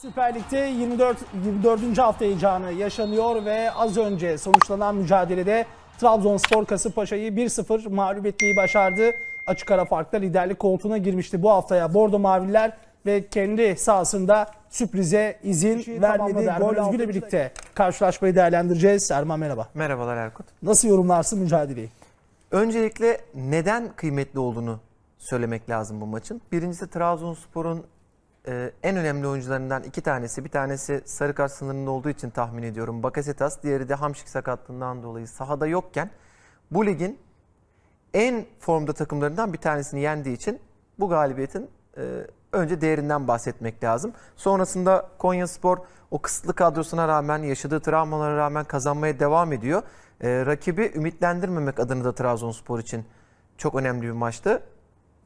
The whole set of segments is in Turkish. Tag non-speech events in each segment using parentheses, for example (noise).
Süper Lig'de 24 24. hafta heyecanı yaşanıyor ve az önce sonuçlanan mücadelede Trabzonspor Kasımpaşa'yı 1-0 mağlup etmeyi başardı. Açık ara farkla liderlik koltuğuna girmişti bu haftaya Bordo Maviller ve kendi sahasında sürprize izin İşi vermedi. Gol Özgür'le birlikte karşılaşmayı değerlendireceğiz. Erman merhaba. Merhabalar Erkut. Nasıl yorumlarsın mücadeleyi? Öncelikle neden kıymetli olduğunu söylemek lazım bu maçın. Birincisi Trabzonspor'un ee, en önemli oyuncularından iki tanesi. Bir tanesi sarı sınırında olduğu için tahmin ediyorum Bakasetas. Diğeri de hamşik sakatlığından dolayı sahada yokken bu ligin en formda takımlarından bir tanesini yendiği için bu galibiyetin e, önce değerinden bahsetmek lazım. Sonrasında Konyaspor o kısıtlı kadrosuna rağmen yaşadığı travmalara rağmen kazanmaya devam ediyor. E, rakibi ümitlendirmemek adına da Trabzonspor için çok önemli bir maçtı.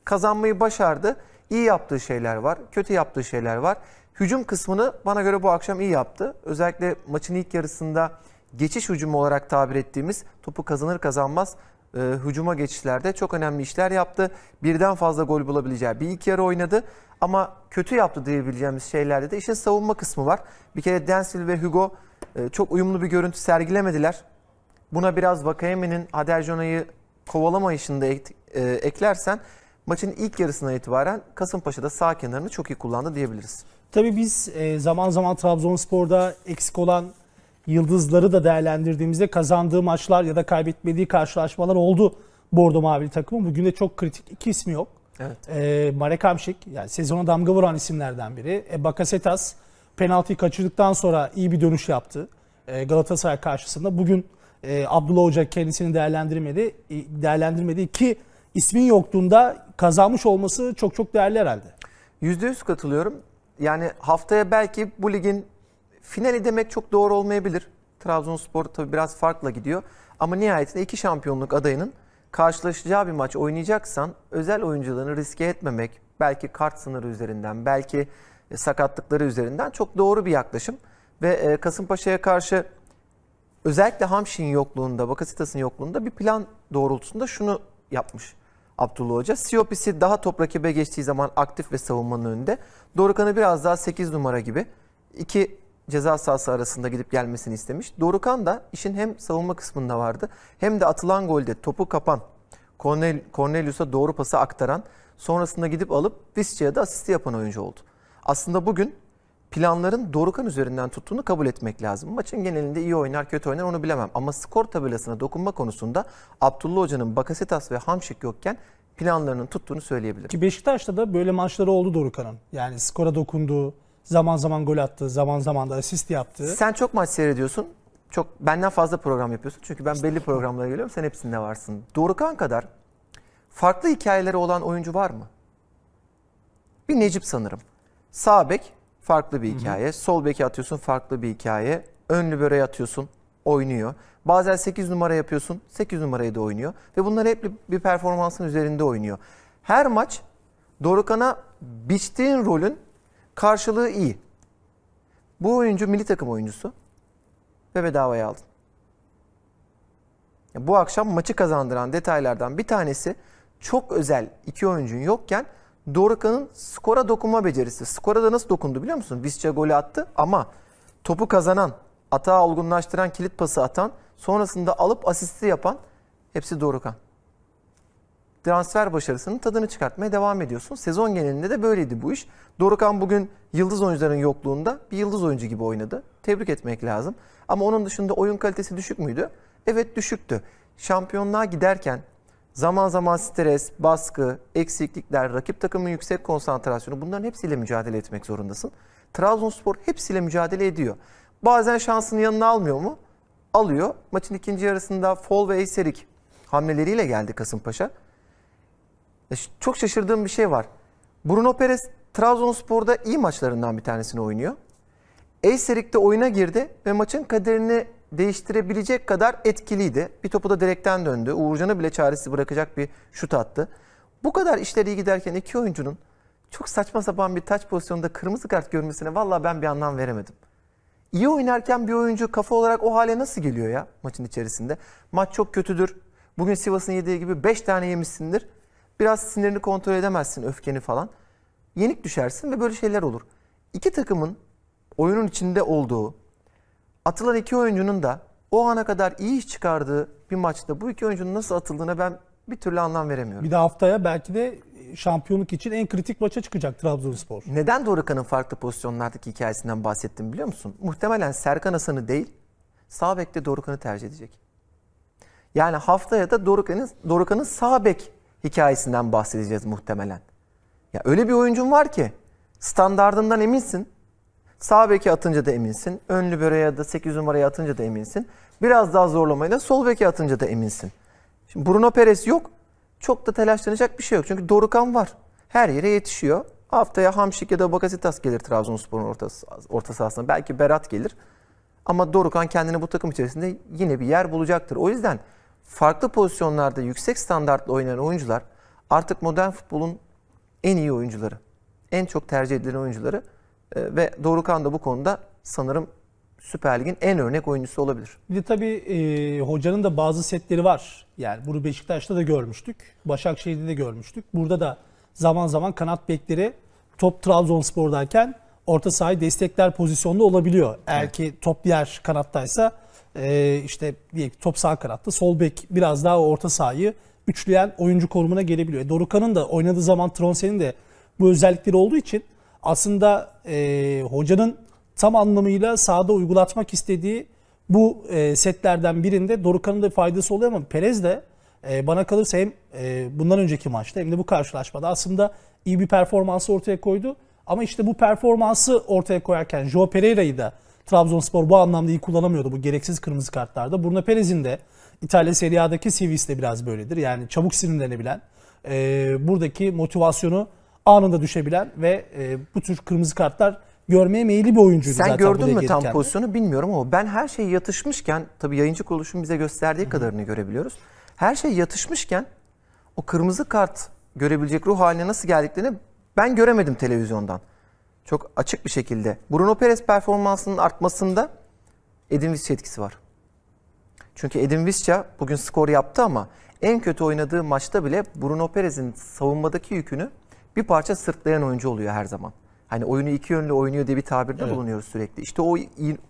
Kazanmayı başardı. İyi yaptığı şeyler var, kötü yaptığı şeyler var. Hücum kısmını bana göre bu akşam iyi yaptı. Özellikle maçın ilk yarısında geçiş hücumu olarak tabir ettiğimiz topu kazanır kazanmaz e, hücuma geçişlerde çok önemli işler yaptı. Birden fazla gol bulabileceği bir ilk yarı oynadı. Ama kötü yaptı diyebileceğimiz şeylerde de işin savunma kısmı var. Bir kere Densil ve Hugo e, çok uyumlu bir görüntü sergilemediler. Buna biraz Vakayemi'nin Aderjona'yı kovalamayışını da ek, e, eklersen maçın ilk yarısından itibaren Kasımpaşa'da sağ kenarını çok iyi kullandı diyebiliriz. Tabii biz e, zaman zaman Trabzonspor'da eksik olan yıldızları da değerlendirdiğimizde kazandığı maçlar ya da kaybetmediği karşılaşmalar oldu Bordo Mavili takımı. Bugün de çok kritik iki ismi yok. Evet. E, Marek Hamşik yani sezona damga vuran isimlerden biri. E, Bakasetas penaltıyı kaçırdıktan sonra iyi bir dönüş yaptı. E, Galatasaray karşısında. Bugün e, Abdullah Hoca kendisini değerlendirmedi. E, değerlendirmedi ki ismin yokluğunda kazanmış olması çok çok değerli herhalde. %100 katılıyorum. Yani haftaya belki bu ligin finali demek çok doğru olmayabilir. Trabzonspor tabi biraz farkla gidiyor. Ama nihayetinde iki şampiyonluk adayının karşılaşacağı bir maç oynayacaksan özel oyuncularını riske etmemek, belki kart sınırı üzerinden, belki e, sakatlıkları üzerinden çok doğru bir yaklaşım. Ve e, Kasımpaşa'ya karşı özellikle Hamşin yokluğunda, Bakasitas'ın yokluğunda bir plan doğrultusunda şunu yapmış. Abdullah Hoca. Siopisi daha top rakibe geçtiği zaman aktif ve savunmanın önünde. Dorukan'ı biraz daha 8 numara gibi iki ceza sahası arasında gidip gelmesini istemiş. Dorukan da işin hem savunma kısmında vardı hem de atılan golde topu kapan Cornel, Cornelius'a doğru pası aktaran sonrasında gidip alıp Visca'ya da asisti yapan oyuncu oldu. Aslında bugün planların Dorukan üzerinden tuttuğunu kabul etmek lazım. Maçın genelinde iyi oynar kötü oynar onu bilemem. Ama skor tabelasına dokunma konusunda Abdullah Hoca'nın Bakasetas ve Hamşik yokken planlarının tuttuğunu söyleyebilirim. Ki Beşiktaş'ta da böyle maçları oldu Dorukan'ın. Yani skora dokunduğu, zaman zaman gol attı, zaman zaman da asist yaptı. Sen çok maç seyrediyorsun. Çok benden fazla program yapıyorsun. Çünkü ben belli programlara geliyorum. Sen hepsinde varsın. Dorukan kadar farklı hikayeleri olan oyuncu var mı? Bir Necip sanırım. Sağ bek farklı bir hikaye. Hı hı. Sol beki atıyorsun farklı bir hikaye. Önlü böreğe atıyorsun oynuyor. Bazen 8 numara yapıyorsun 8 numarayı da oynuyor. Ve bunlar hep bir performansın üzerinde oynuyor. Her maç Dorukan'a biçtiğin rolün karşılığı iyi. Bu oyuncu milli takım oyuncusu ve bedavaya aldın. Bu akşam maçı kazandıran detaylardan bir tanesi çok özel iki oyuncun yokken Doruka'nın skora dokunma becerisi. Skora da nasıl dokundu biliyor musun? Visca golü attı ama topu kazanan, ata olgunlaştıran, kilit pası atan, sonrasında alıp asisti yapan hepsi Dorukan. Transfer başarısının tadını çıkartmaya devam ediyorsun. Sezon genelinde de böyleydi bu iş. Dorukan bugün yıldız oyuncuların yokluğunda bir yıldız oyuncu gibi oynadı. Tebrik etmek lazım. Ama onun dışında oyun kalitesi düşük müydü? Evet düşüktü. Şampiyonluğa giderken Zaman zaman stres, baskı, eksiklikler, rakip takımın yüksek konsantrasyonu bunların hepsiyle mücadele etmek zorundasın. Trabzonspor hepsiyle mücadele ediyor. Bazen şansını yanına almıyor mu? Alıyor. Maçın ikinci yarısında Fol ve Eyserik hamleleriyle geldi Kasımpaşa. E, çok şaşırdığım bir şey var. Bruno Perez Trabzonspor'da iyi maçlarından bir tanesini oynuyor. Eyserik de oyuna girdi ve maçın kaderini değiştirebilecek kadar etkiliydi. Bir topu da direkten döndü. Uğurcan'ı bile çaresiz bırakacak bir şut attı. Bu kadar işleri iyi giderken iki oyuncunun çok saçma sapan bir taç pozisyonunda kırmızı kart görmesine valla ben bir anlam veremedim. İyi oynarken bir oyuncu kafa olarak o hale nasıl geliyor ya maçın içerisinde? Maç çok kötüdür. Bugün Sivas'ın yediği gibi 5 tane yemişsindir. Biraz sinirini kontrol edemezsin, öfkeni falan. Yenik düşersin ve böyle şeyler olur. İki takımın oyunun içinde olduğu, Atılan iki oyuncunun da o ana kadar iyi iş çıkardığı bir maçta bu iki oyuncunun nasıl atıldığına ben bir türlü anlam veremiyorum. Bir de haftaya belki de şampiyonluk için en kritik maça çıkacak Trabzonspor. Neden Dorukhan'ın farklı pozisyonlardaki hikayesinden bahsettim biliyor musun? Muhtemelen Serkan Hasan'ı değil, sağ bekte Dorukhan'ı tercih edecek. Yani haftaya da Dorukhan'ın Dorukhan'ın sağ bek hikayesinden bahsedeceğiz muhtemelen. Ya öyle bir oyuncun var ki standardından eminsin. Sağ beki atınca da eminsin. Önlü böreğe da 8 numaraya atınca da eminsin. Biraz daha zorlamayla sol beki atınca da eminsin. Şimdi Bruno Perez yok. Çok da telaşlanacak bir şey yok. Çünkü Dorukan var. Her yere yetişiyor. Haftaya Hamşik ya da Bakasitas gelir Trabzonspor'un ortası, orta sahasına. Belki Berat gelir. Ama Dorukan kendini bu takım içerisinde yine bir yer bulacaktır. O yüzden farklı pozisyonlarda yüksek standartla oynayan oyuncular artık modern futbolun en iyi oyuncuları. En çok tercih edilen oyuncuları. Ee, ve Dorukhan da bu konuda sanırım Süper Lig'in en örnek oyuncusu olabilir. Bir de tabii e, hocanın da bazı setleri var. Yani bunu Beşiktaş'ta da görmüştük. Başakşehir'de de görmüştük. Burada da zaman zaman kanat bekleri top Trabzonspor'dayken orta sahayı destekler pozisyonda olabiliyor. Eğer ki top diğer kanattaysa e, işte diyelim top sağ kanatta sol bek biraz daha orta sahayı üçleyen oyuncu konumuna gelebiliyor. E, Dorukan'ın da oynadığı zaman Tronsen'in de bu özellikleri olduğu için aslında e, hocanın tam anlamıyla sahada uygulatmak istediği bu e, setlerden birinde Dorukan'ın da faydası oluyor ama Perez de e, bana kalırsa hem e, bundan önceki maçta hem de bu karşılaşmada aslında iyi bir performansı ortaya koydu. Ama işte bu performansı ortaya koyarken Joe Pereira'yı da Trabzonspor bu anlamda iyi kullanamıyordu bu gereksiz kırmızı kartlarda. Bruno Perez'in de İtalya Serie A'daki CV'si de biraz böyledir. Yani çabuk sinirlenebilen, e, buradaki motivasyonu anında düşebilen ve e, bu tür kırmızı kartlar görmeye meyilli bir oyuncuydu Sen zaten. Sen gördün mü tam pozisyonu bilmiyorum ama ben her şey yatışmışken tabii yayıncı kuruluşun bize gösterdiği Hı-hı. kadarını görebiliyoruz. Her şey yatışmışken o kırmızı kart görebilecek ruh haline nasıl geldiklerini ben göremedim televizyondan. Çok açık bir şekilde. Bruno Perez performansının artmasında Edin Visca etkisi var. Çünkü Edin Visca bugün skor yaptı ama en kötü oynadığı maçta bile Bruno Perez'in savunmadaki yükünü bir parça sırtlayan oyuncu oluyor her zaman. Hani oyunu iki yönlü oynuyor diye bir tabirde evet. bulunuyoruz sürekli. İşte o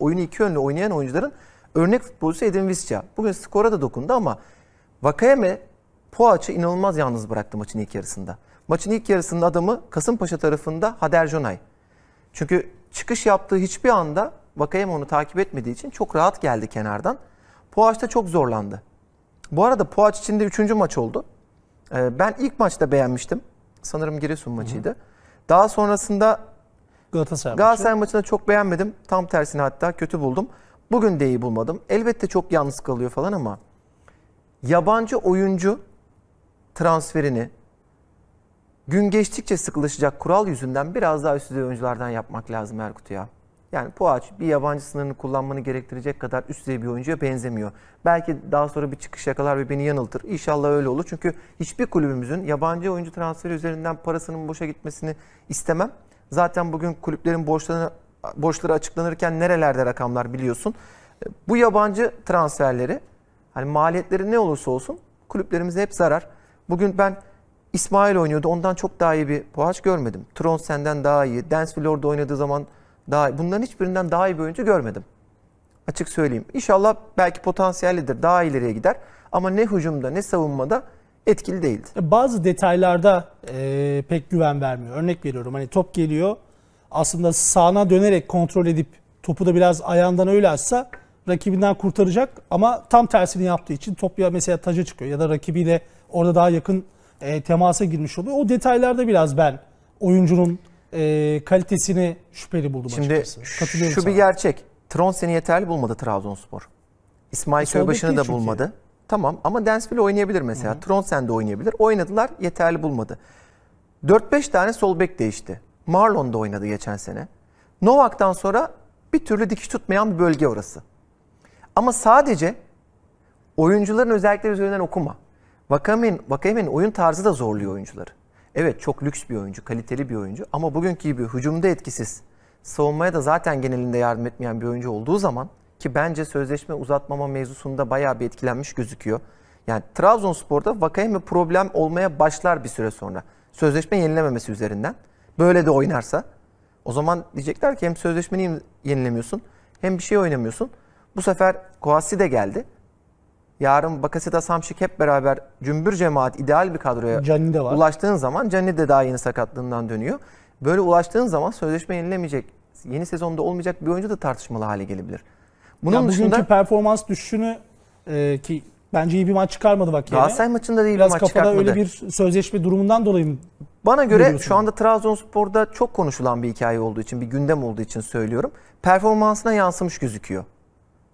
oyunu iki yönlü oynayan oyuncuların örnek futbolcusu Edin Visca. Bugün skora da dokundu ama Vakayeme poğaçı inanılmaz yalnız bıraktı maçın ilk yarısında. Maçın ilk yarısının adamı Kasımpaşa tarafında Hader Jonay. Çünkü çıkış yaptığı hiçbir anda Vakayeme onu takip etmediği için çok rahat geldi kenardan. Poaç da çok zorlandı. Bu arada poğaç için de üçüncü maç oldu. Ee, ben ilk maçta beğenmiştim sanırım Giresun maçıydı. Hı hı. Daha sonrasında Galatasaray, Galatasaray maçı. maçını çok beğenmedim. Tam tersini hatta kötü buldum. Bugün de iyi bulmadım. Elbette çok yalnız kalıyor falan ama yabancı oyuncu transferini gün geçtikçe sıkılışacak kural yüzünden biraz daha üst düzey oyunculardan yapmak lazım Erkut ya. Yani Poğaç bir yabancı sınırını kullanmanı gerektirecek kadar üst düzey bir oyuncuya benzemiyor. Belki daha sonra bir çıkış yakalar ve beni yanıltır. İnşallah öyle olur. Çünkü hiçbir kulübümüzün yabancı oyuncu transferi üzerinden parasının boşa gitmesini istemem. Zaten bugün kulüplerin borçlarını, borçları açıklanırken nerelerde rakamlar biliyorsun. Bu yabancı transferleri hani maliyetleri ne olursa olsun kulüplerimize hep zarar. Bugün ben İsmail oynuyordu. Ondan çok daha iyi bir Poğaç görmedim. Tron senden daha iyi. Densville orada oynadığı zaman daha, bunların hiçbirinden daha iyi bir oyuncu görmedim. Açık söyleyeyim. İnşallah belki potansiyellidir. Daha ileriye gider. Ama ne hücumda ne savunmada etkili değildi. E, bazı detaylarda e, pek güven vermiyor. Örnek veriyorum hani top geliyor aslında sağına dönerek kontrol edip topu da biraz ayağından öyle atsa rakibinden kurtaracak ama tam tersini yaptığı için top ya mesela taca çıkıyor ya da rakibiyle orada daha yakın e, temasa girmiş oluyor. O detaylarda biraz ben oyuncunun e, kalitesini şüpheli buldum Şimdi açıkçası. Katılıyorum şu sana. bir gerçek. Tronsen'i yeterli bulmadı Trabzonspor. İsmail e, Köybaşı'nı da bulmadı. Çünkü. Tamam ama Densville oynayabilir mesela. Hı hı. Tronsen de oynayabilir. Oynadılar yeterli bulmadı. 4-5 tane sol bek değişti. Marlon da oynadı geçen sene. Novak'tan sonra bir türlü dikiş tutmayan bir bölge orası. Ama sadece oyuncuların özellikleri üzerinden okuma. Vakamin, Vakamin oyun tarzı da zorluyor oyuncuları. Evet çok lüks bir oyuncu, kaliteli bir oyuncu ama bugünkü gibi hücumda etkisiz, savunmaya da zaten genelinde yardım etmeyen bir oyuncu olduğu zaman ki bence sözleşme uzatmama mevzusunda bayağı bir etkilenmiş gözüküyor. Yani Trabzonspor'da Vakayeme problem olmaya başlar bir süre sonra. Sözleşme yenilememesi üzerinden. Böyle de oynarsa o zaman diyecekler ki hem sözleşmeni yenilemiyorsun hem bir şey oynamıyorsun. Bu sefer Koasi de geldi yarın Bakaseda Samşik hep beraber cümbür cemaat ideal bir kadroya Canni var. ulaştığın zaman Canni de daha yeni sakatlığından dönüyor. Böyle ulaştığın zaman sözleşme yenilemeyecek, yeni sezonda olmayacak bir oyuncu da tartışmalı hale gelebilir. Bunun ya dışında bugünkü performans düşüşünü e, ki bence iyi bir maç çıkarmadı bak yani. Galatasaray maçında da iyi bir maç çıkartmadı. Biraz kafada öyle bir sözleşme durumundan dolayı mı? Bana göre şu anda Trabzonspor'da çok konuşulan bir hikaye olduğu için, bir gündem olduğu için söylüyorum. Performansına yansımış gözüküyor.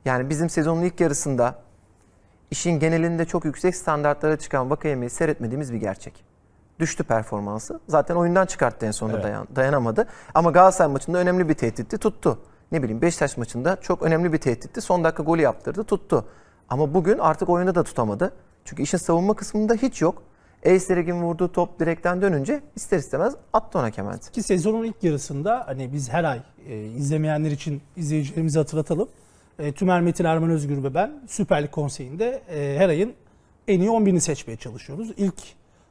Yani bizim sezonun ilk yarısında işin genelinde çok yüksek standartlara çıkan Vakayeme'yi seyretmediğimiz bir gerçek. Düştü performansı. Zaten oyundan çıkarttı en sonunda evet. dayan, dayanamadı. Ama Galatasaray maçında önemli bir tehditti tuttu. Ne bileyim Beşiktaş maçında çok önemli bir tehditti. Son dakika golü yaptırdı tuttu. Ama bugün artık oyunda da tutamadı. Çünkü işin savunma kısmında hiç yok. Eysterig'in vurduğu top direkten dönünce ister istemez attı ona Kemal. Ki sezonun ilk yarısında hani biz her ay e, izlemeyenler için izleyicilerimizi hatırlatalım e, Tümer Metin Erman Özgür ve ben Süper Lig Konseyi'nde e, her ayın en iyi 11'ini seçmeye çalışıyoruz. İlk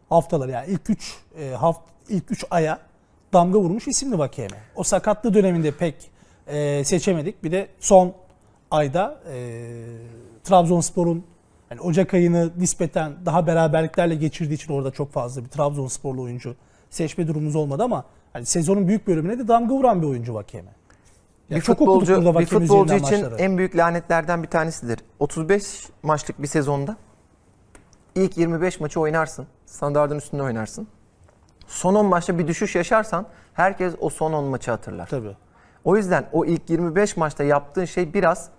haftalar yani ilk 3 e, haft ilk 3 aya damga vurmuş isimli Vakeme. O sakatlı döneminde pek e, seçemedik. Bir de son ayda e, Trabzonspor'un yani Ocak ayını nispeten daha beraberliklerle geçirdiği için orada çok fazla bir Trabzonsporlu oyuncu seçme durumumuz olmadı ama hani sezonun büyük bölümüne de damga vuran bir oyuncu Vakeme. Ya bir futbolcu, bir futbolcu için maçları. en büyük lanetlerden bir tanesidir. 35 maçlık bir sezonda ilk 25 maçı oynarsın. standartın üstünde oynarsın. Son 10 maçta bir düşüş yaşarsan herkes o son 10 maçı hatırlar. Tabii. O yüzden o ilk 25 maçta yaptığın şey biraz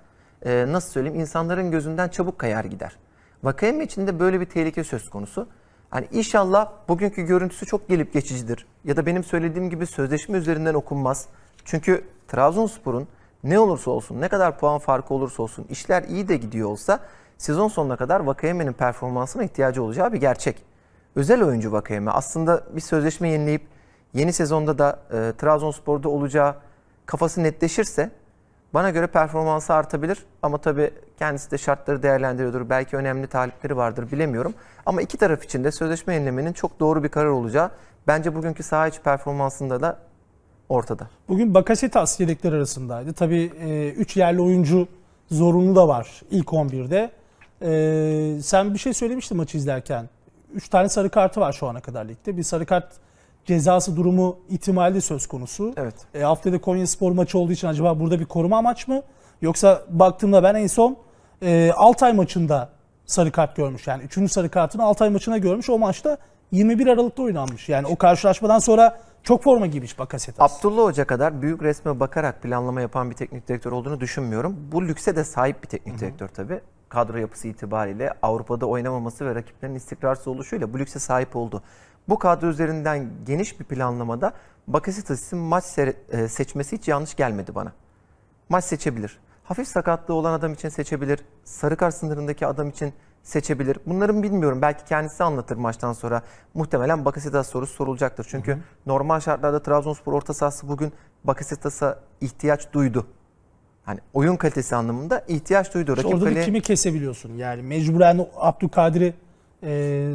e, nasıl söyleyeyim insanların gözünden çabuk kayar gider. için de böyle bir tehlike söz konusu. Hani inşallah bugünkü görüntüsü çok gelip geçicidir. Ya da benim söylediğim gibi sözleşme üzerinden okunmaz. Çünkü Trabzonspor'un ne olursa olsun, ne kadar puan farkı olursa olsun, işler iyi de gidiyor olsa sezon sonuna kadar Vakayeme'nin performansına ihtiyacı olacağı bir gerçek. Özel oyuncu Vakayeme aslında bir sözleşme yenileyip yeni sezonda da e, Trabzonspor'da olacağı kafası netleşirse bana göre performansı artabilir ama tabii kendisi de şartları değerlendiriyordur. Belki önemli talipleri vardır bilemiyorum. Ama iki taraf için de sözleşme yenilemenin çok doğru bir karar olacağı bence bugünkü saha içi performansında da ortada. Bugün Bakasitas yedekler arasındaydı. Tabii 3 e, yerli oyuncu zorunlu da var ilk 11'de. E, sen bir şey söylemiştin maçı izlerken. 3 tane sarı kartı var şu ana kadar ligde. Bir sarı kart cezası durumu ihtimali söz konusu. Evet. E, haftada Konya Spor maçı olduğu için acaba burada bir koruma amaç mı? Yoksa baktığımda ben en son e, Altay maçında sarı kart görmüş. Yani 3. sarı kartını Altay maçına görmüş. O maçta 21 Aralık'ta oynanmış. Yani o karşılaşmadan sonra çok forma giymiş Bakasetas. Abdullah Hoca kadar büyük resme bakarak planlama yapan bir teknik direktör olduğunu düşünmüyorum. Bu lükse de sahip bir teknik Hı-hı. direktör tabii. Kadro yapısı itibariyle Avrupa'da oynamaması ve rakiplerin istikrarsız oluşuyla bu lükse sahip oldu. Bu kadro üzerinden geniş bir planlamada Bakasetas'ın maç e, seçmesi hiç yanlış gelmedi bana. Maç seçebilir. Hafif sakatlığı olan adam için seçebilir. Sarı kart sınırındaki adam için seçebilir. Bunların bilmiyorum. Belki kendisi anlatır maçtan sonra. Muhtemelen Bakasetas sorusu sorulacaktır. Çünkü hı hı. normal şartlarda Trabzonspor orta sahası bugün Bakasetas'a ihtiyaç duydu. Hani oyun kalitesi anlamında ihtiyaç duydu. İşte orada kale... kimi kesebiliyorsun? Yani mecburen Abdülkadir'i e,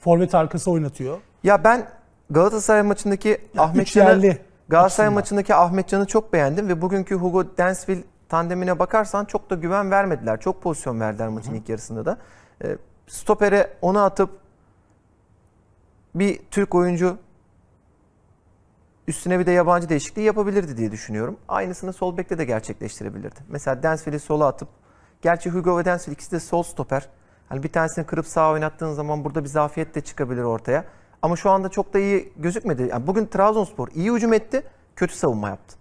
forvet arkası oynatıyor. Ya ben Galatasaray maçındaki ya Ahmet Can'ı Galatasaray aslında. maçındaki Ahmet Can'ı çok beğendim ve bugünkü Hugo Densville tandemine bakarsan çok da güven vermediler. Çok pozisyon verdiler maçın Hı-hı. ilk yarısında da. E, stopere onu atıp bir Türk oyuncu üstüne bir de yabancı değişikliği yapabilirdi diye düşünüyorum. Aynısını sol bekte de gerçekleştirebilirdi. Mesela Densfield'i sola atıp, gerçi Hugo ve Densfield ikisi de sol stoper. Hani bir tanesini kırıp sağa oynattığın zaman burada bir zafiyet de çıkabilir ortaya. Ama şu anda çok da iyi gözükmedi. Yani bugün Trabzonspor iyi hücum etti, kötü savunma yaptı.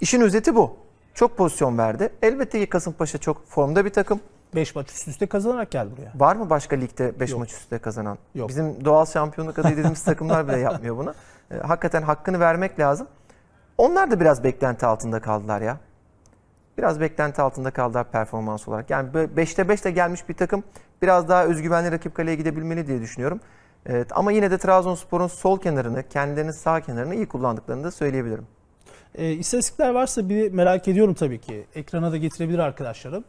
İşin özeti bu. Çok pozisyon verdi. Elbette ki Kasımpaşa çok formda bir takım. 5 maç üst üste kazanarak geldi buraya. Var mı başka ligde 5 maç üst üste kazanan? Yok. Bizim doğal şampiyonluk adayı dediğimiz (laughs) takımlar bile yapmıyor bunu. E, hakikaten hakkını vermek lazım. Onlar da biraz beklenti altında kaldılar ya. Biraz beklenti altında kaldılar performans olarak. Yani 5'te 5'te gelmiş bir takım biraz daha özgüvenli rakip kaleye gidebilmeli diye düşünüyorum. Evet, ama yine de Trabzonspor'un sol kenarını, kendilerinin sağ kenarını iyi kullandıklarını da söyleyebilirim. E, istatistikler varsa bir merak ediyorum tabii ki. Ekrana da getirebilir arkadaşlarım.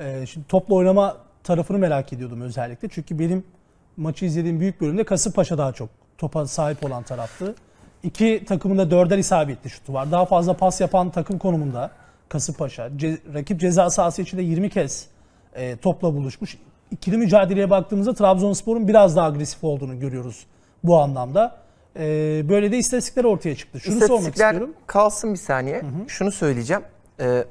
Ee, şimdi topla oynama tarafını merak ediyordum özellikle. Çünkü benim maçı izlediğim büyük bölümde Kasımpaşa daha çok topa sahip olan taraftı. İki takımın da dörder isabetli şutu var. Daha fazla pas yapan takım konumunda Kasımpaşa. Ce rakip ceza sahası içinde 20 kez e, topla buluşmuş. İkili mücadeleye baktığımızda Trabzonspor'un biraz daha agresif olduğunu görüyoruz bu anlamda. E, böyle de istatistikler ortaya çıktı. Şunu sormak istiyorum. kalsın bir saniye. Hı hı. Şunu söyleyeceğim. E,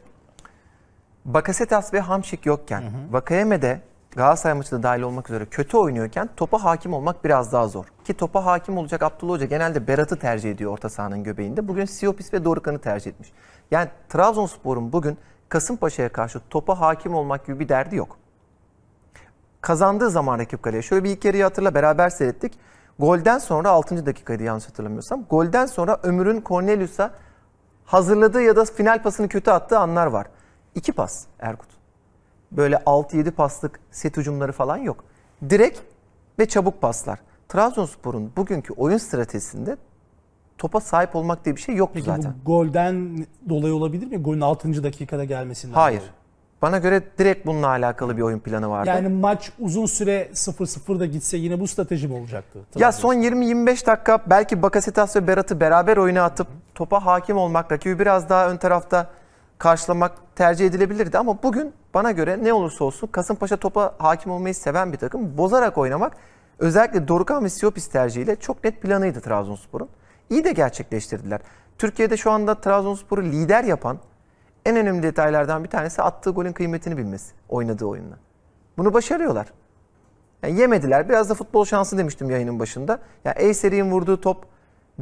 Bakasetas ve Hamşik yokken, Vakayeme'de Galatasaray maçında dahil olmak üzere kötü oynuyorken topa hakim olmak biraz daha zor. Ki topa hakim olacak Abdullah Hoca genelde Berat'ı tercih ediyor orta sahanın göbeğinde. Bugün Siopis ve Dorukan'ı tercih etmiş. Yani Trabzonspor'un bugün Kasımpaşa'ya karşı topa hakim olmak gibi bir derdi yok. Kazandığı zaman rakip kaleye. Şöyle bir ilk yarıyı hatırla beraber seyrettik. Golden sonra 6. dakikaydı yanlış hatırlamıyorsam. Golden sonra Ömür'ün Cornelius'a hazırladığı ya da final pasını kötü attığı anlar var. İki pas Erkut. Böyle 6-7 paslık set hücumları falan yok. Direkt ve çabuk paslar. Trabzonspor'un bugünkü oyun stratejisinde topa sahip olmak diye bir şey yok Peki zaten. Bu golden dolayı olabilir mi? Golün 6. dakikada gelmesinden. Hayır. Dolayı. Bana göre direkt bununla alakalı bir oyun planı vardı. Yani maç uzun süre 0-0 da gitse yine bu strateji mi olacaktı? Ya son 20-25 dakika belki Bakasetas ve Berat'ı beraber oyuna atıp topa hakim olmak, rakibi biraz daha ön tarafta karşılamak tercih edilebilirdi ama bugün bana göre ne olursa olsun Kasımpaşa topa hakim olmayı seven bir takım. Bozarak oynamak özellikle Dorukan ve Siopis tercihiyle çok net planıydı Trabzonspor'un. İyi de gerçekleştirdiler. Türkiye'de şu anda Trabzonspor'u lider yapan en önemli detaylardan bir tanesi attığı golün kıymetini bilmesi oynadığı oyunla. Bunu başarıyorlar. Yani yemediler. Biraz da futbol şansı demiştim yayının başında. Ya yani Eyseri'nin vurduğu top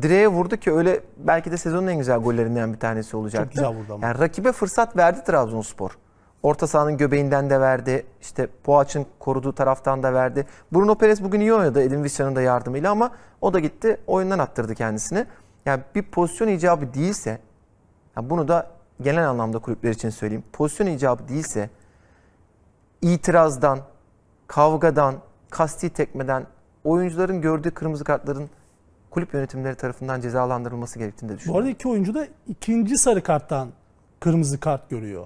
direğe vurdu ki öyle belki de sezonun en güzel gollerinden bir tanesi olacaktı. Çok güzel vurdu ama. Yani rakibe fırsat verdi Trabzonspor. Orta sahanın göbeğinden de verdi. İşte poğaçın koruduğu taraftan da verdi. Bruno Perez bugün iyi oynadı Edin Vicia'nın da yardımıyla ama o da gitti oyundan attırdı kendisini. Yani bir pozisyon icabı değilse yani bunu da genel anlamda kulüpler için söyleyeyim. Pozisyon icabı değilse itirazdan, kavgadan, kasti tekmeden, oyuncuların gördüğü kırmızı kartların kulüp yönetimleri tarafından cezalandırılması gerektiğini de düşünüyorum. Bu arada iki oyuncu da ikinci sarı karttan kırmızı kart görüyor.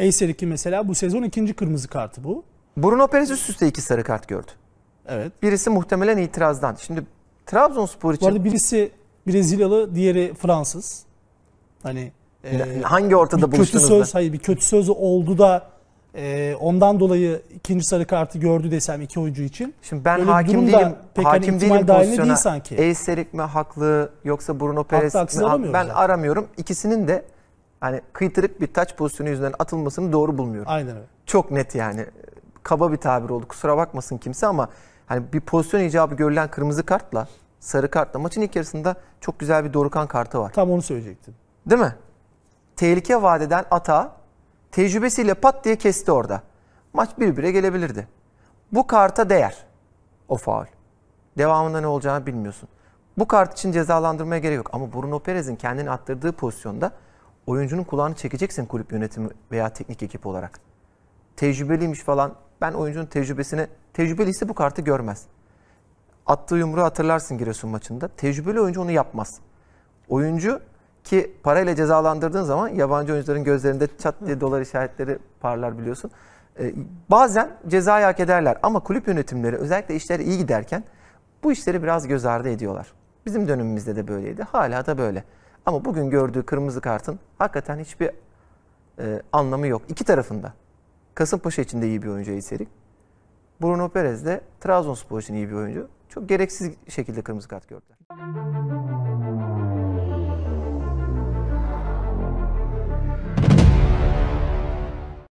Acer 2 mesela bu sezon ikinci kırmızı kartı bu. Bruno Perez üst üste iki sarı kart gördü. Evet. Birisi muhtemelen itirazdan. Şimdi Trabzonspor için... Bu arada birisi Brezilyalı, diğeri Fransız. Hani e, hangi ortada bir buluştunuz? Kötü söz, da? hayır bir kötü söz oldu da ee, ondan dolayı ikinci sarı kartı gördü desem iki oyuncu için. Şimdi ben Böyle hakim değilim. Pek hani hakim hani değilim pozisyona. Değil sanki. Eis mi haklı yoksa Bruno Perez mi? Aramıyorum ben zaten. aramıyorum. İkisinin de hani kıytırık bir taç pozisyonu yüzünden atılmasını doğru bulmuyorum. Aynen öyle. Çok net yani. Kaba bir tabir oldu. Kusura bakmasın kimse ama hani bir pozisyon icabı görülen kırmızı kartla sarı kartla maçın ilk yarısında çok güzel bir Dorukan kartı var. Tam onu söyleyecektim. Değil mi? Tehlike vadeden ata tecrübesiyle pat diye kesti orada. Maç birbirine gelebilirdi. Bu karta değer o faul. Devamında ne olacağını bilmiyorsun. Bu kart için cezalandırmaya gerek yok. Ama Bruno Perez'in kendini attırdığı pozisyonda oyuncunun kulağını çekeceksin kulüp yönetimi veya teknik ekip olarak. Tecrübeliymiş falan. Ben oyuncunun tecrübesine, tecrübeliyse bu kartı görmez. Attığı yumruğu hatırlarsın Giresun maçında. Tecrübeli oyuncu onu yapmaz. Oyuncu ki parayla cezalandırdığın zaman yabancı oyuncuların gözlerinde çat diye dolar işaretleri parlar biliyorsun. Ee, bazen cezayı hak ederler ama kulüp yönetimleri özellikle işler iyi giderken bu işleri biraz göz ardı ediyorlar. Bizim dönemimizde de böyleydi. Hala da böyle. Ama bugün gördüğü kırmızı kartın hakikaten hiçbir e, anlamı yok. İki tarafında. Kasımpaşa için de iyi bir oyuncu Eyserik. Bruno Perez de Trabzonspor için iyi bir oyuncu. Çok gereksiz şekilde kırmızı kart gördüler.